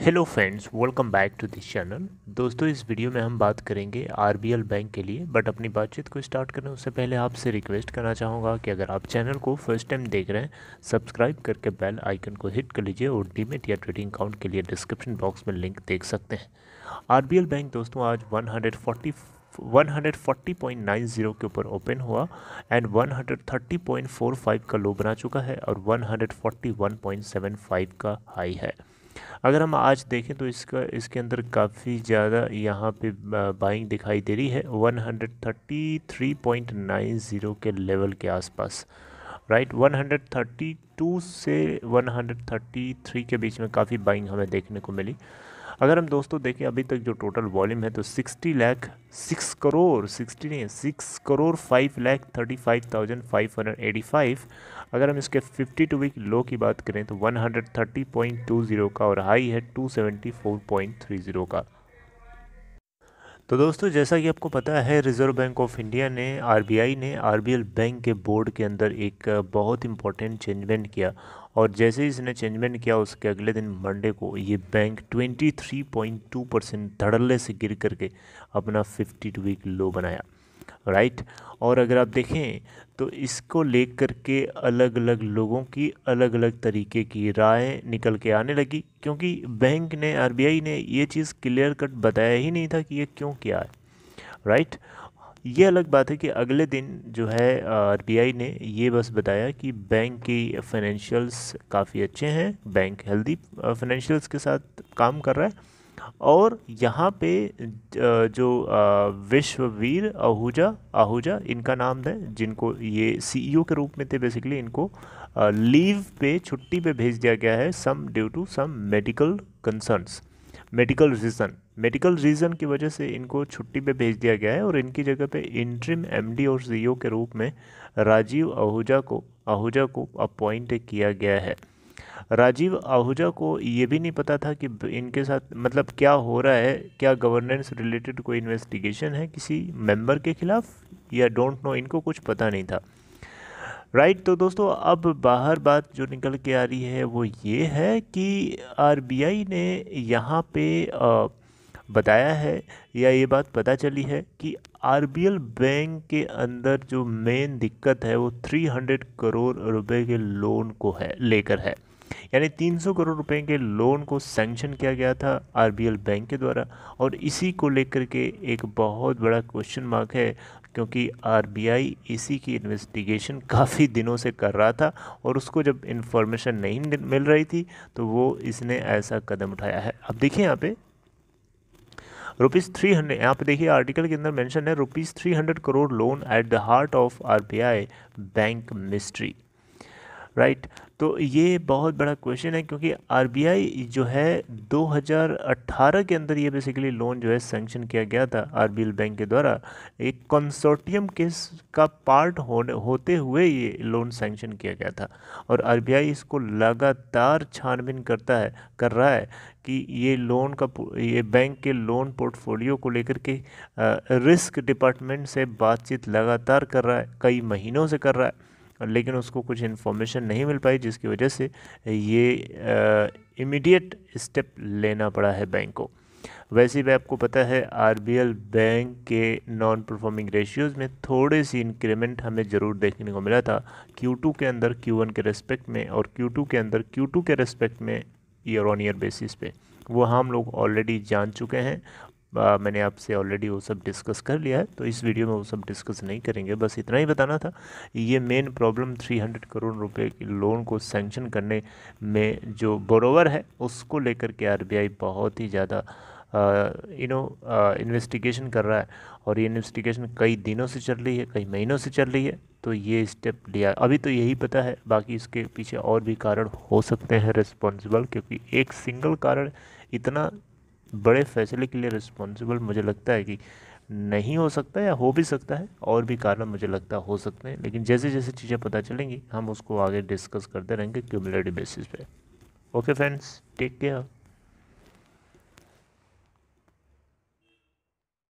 hello friends welcome back to this channel दोस्तों इस video में हम बात करेंगे आरबीएल बैंक के लिए बट अपनी बातचीत को स्टार्ट करने उससे पहले आपसे रिक्वेस्ट करना चाहूँगा कि अगर आप चैनल को फर्स्ट टाइम देख रहे हैं सब्सक्राइब करके बेल आइकन को हिट कर लीजिए और डीमेट या ट्रेडिंग अकाउंट के लिए डिस्क्रिप्शन बॉक्स में लिंक देख सकते हैं आर बैंक दोस्तों आज वन 140.90 के ऊपर ओपन हुआ एंड 130.45 का लो बना चुका है और 141.75 का हाई है अगर हम आज देखें तो इसका इसके अंदर काफ़ी ज़्यादा यहाँ पे बाइंग दिखाई दे रही है 133.90 के लेवल के आसपास राइट 132 से 133 के बीच में काफ़ी बाइंग हमें देखने को मिली अगर हम दोस्तों देखें अभी तक जो टोटल वॉल्यूम है तो sixty lakh six crore sixty नहीं six crore five lakh thirty five thousand five hundred eighty five अगर हम इसके फिफ्टी टू वीक लो की बात करें तो one hundred thirty point two zero का और हाई है two seventy four point three zero का तो दोस्तों जैसा कि आपको पता है रिज़र्व बैंक ऑफ इंडिया ने आरबीआई ने आरबीएल बैंक के बोर्ड के अंदर एक बहुत इंपॉर्टेंट चेंजमेंट किया और जैसे ही इसने चेंजमेंट किया उसके अगले दिन मंडे को ये बैंक 23.2 परसेंट धड़ल्ले से गिर करके अपना 52 वीक लो बनाया राइट और अगर आप देखें तो इसको लेकर के अलग अलग लोगों की अलग अलग तरीके की राय निकल के आने लगी क्योंकि बैंक ने आरबीआई ने ये चीज़ क्लियर कट बताया ही नहीं था कि ये क्यों किया है राइट ये अलग बात है कि अगले दिन जो है आरबीआई ने ये बस बताया कि बैंक की फाइनेंशियल्स काफ़ी अच्छे हैं बैंक हेल्दी फाइनेंशियल्स के साथ काम कर रहा है और यहाँ पे जो विश्ववीर आहूजा आहूजा इनका नाम है जिनको ये सीईओ e के रूप में थे बेसिकली इनको लीव पे छुट्टी पे भेज दिया गया है some due to some medical concerns medical reason medical reason की वजह से इनको छुट्टी पे भेज दिया गया है और इनकी जगह पे इंट्रिम एमडी और सीईओ e के रूप में राजीव आहूजा को आहूजा को अपॉइंट किया गया है राजीव आहूजा को ये भी नहीं पता था कि इनके साथ मतलब क्या हो रहा है क्या गवर्नेंस रिलेटेड कोई इन्वेस्टिगेशन है किसी मेंबर के खिलाफ या डोंट नो इनको कुछ पता नहीं था राइट right, तो दोस्तों अब बाहर बात जो निकल के आ रही है वो ये है कि आरबीआई ने यहाँ पे आ, बताया है या ये बात पता चली है कि आर बैंक के अंदर जो मेन दिक्कत है वो 300 करोड़ रुपए के लोन को है लेकर है यानी 300 करोड़ रुपए के लोन को सैंक्शन किया गया था आरबीएल बैंक के द्वारा और इसी को लेकर के एक बहुत बड़ा क्वेश्चन मार्क है क्योंकि आरबीआई इसी की इन्वेस्टिगेशन काफ़ी दिनों से कर रहा था और उसको जब इन्फॉर्मेशन नहीं मिल रही थी तो वो इसने ऐसा कदम उठाया है अब देखिए यहाँ पे रुपीज़ थ्री हंड्रेड यहाँ पे देखिए आर्टिकल के अंदर मेंशन है rupees three hundred crore loan at the heart of RBI bank mystery right तो ये बहुत बड़ा क्वेश्चन है क्योंकि आरबीआई जो है 2018 के अंदर ये बेसिकली लोन जो है सेंक्शन किया गया था आरबीएल बैंक के द्वारा एक कंसोर्टियम के का पार्ट होने होते हुए ये लोन सेंक्शन किया गया था और आरबीआई इसको लगातार छानबीन करता है कर रहा है कि ये लोन का ये बैंक के लोन पोर्टफोलियो को लेकर के रिस्क डिपार्टमेंट से बातचीत लगातार कर रहा है कई महीनों से कर रहा है लेकिन उसको कुछ इन्फॉर्मेशन नहीं मिल पाई जिसकी वजह से ये इमीडिएट स्टेप लेना पड़ा है बैंक को वैसे भी आपको पता है आरबीएल बैंक के नॉन परफॉर्मिंग रेशियोज़ में थोड़े सी इंक्रीमेंट हमें ज़रूर देखने को मिला था Q2 के अंदर Q1 के रेस्पेक्ट में और Q2 के अंदर Q2 के रेस्पेक्ट में ईयर ऑन ईयर बेसिस पे वो हम लोग ऑलरेडी जान चुके हैं आ, मैंने आपसे ऑलरेडी वो सब डिस्कस कर लिया है तो इस वीडियो में वो सब डिस्कस नहीं करेंगे बस इतना ही बताना था ये मेन प्रॉब्लम 300 करोड़ रुपए की लोन को सेंक्शन करने में जो बोरोवर है उसको लेकर के आरबीआई बहुत ही ज़्यादा यू नो इन्वेस्टिगेशन कर रहा है और ये इन्वेस्टिगेशन कई दिनों से चल रही है कई महीनों से चल रही है तो ये स्टेप लिया अभी तो यही पता है बाकी इसके पीछे और भी कारण हो सकते हैं रिस्पॉन्सिबल क्योंकि एक सिंगल कारण इतना बड़े फैसले के लिए रिस्पॉन्सिबल मुझे लगता है कि नहीं हो सकता या हो भी सकता है और भी कारण मुझे लगता है हो सकते हैं लेकिन जैसे जैसे चीज़ें पता चलेंगी हम उसको आगे डिस्कस करते रहेंगे क्यूमलेटिव बेसिस पे ओके फ्रेंड्स टेक केयर